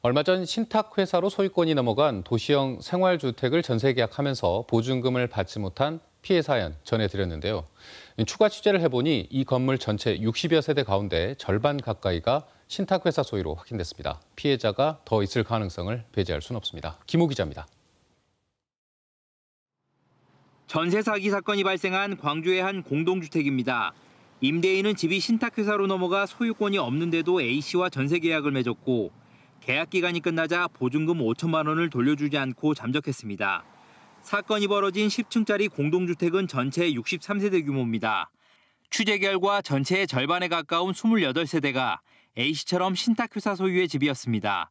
얼마 전 신탁회사로 소유권이 넘어간 도시형 생활주택을 전세 계약하면서 보증금을 받지 못한 피해 사연 전해드렸는데요. 추가 취재를 해보니 이 건물 전체 60여 세대 가운데 절반 가까이가 신탁회사 소유로 확인됐습니다. 피해자가 더 있을 가능성을 배제할 수는 없습니다. 김호 기자입니다. 전세 사기 사건이 발생한 광주의 한 공동주택입니다. 임대인은 집이 신탁회사로 넘어가 소유권이 없는데도 A씨와 전세 계약을 맺었고 계약 기간이 끝나자 보증금 5천만 원을 돌려주지 않고 잠적했습니다. 사건이 벌어진 10층짜리 공동주택은 전체 63세대 규모입니다. 취재 결과 전체의 절반에 가까운 28세대가 A씨처럼 신탁회사 소유의 집이었습니다.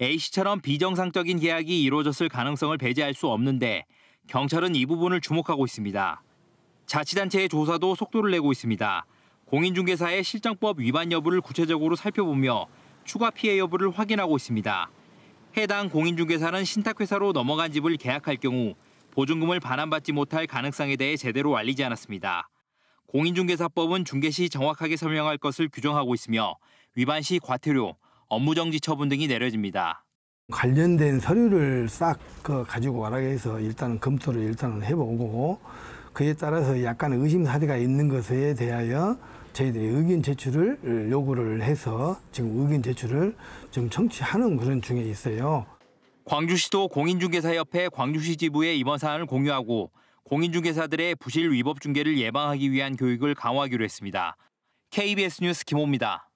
A씨처럼 비정상적인 계약이 이루어졌을 가능성을 배제할 수 없는데 경찰은 이 부분을 주목하고 있습니다. 자치단체의 조사도 속도를 내고 있습니다. 공인중개사의 실정법 위반 여부를 구체적으로 살펴보며 추가 피해 여부를 확인하고 있습니다. 해당 공인중개사는 신탁회사로 넘어간 집을 계약할 경우 보증금을 반환받지 못할 가능성에 대해 제대로 알리지 않았습니다. 공인중개사법은 중개 시 정확하게 설명할 것을 규정하고 있으며 위반 시 과태료, 업무정지 처분 등이 내려집니다. 관련된 서류를 싹 그 가지고 와라 해서 일단 검토를 일단 해보고 그에 따라서 약간 의심사대가 있는 것에 대하여 저희들이 의견 제출을 요구를 해서 지금 의견 제출을 지금 청취하는 그런 중에 있어요. 광주시도 공인중개사협회 광주시 지부의 이번 사안을 공유하고 공인중개사들의 부실 위법 중개를 예방하기 위한 교육을 강화하기로 했습니다. KBS 뉴스 김호입니다.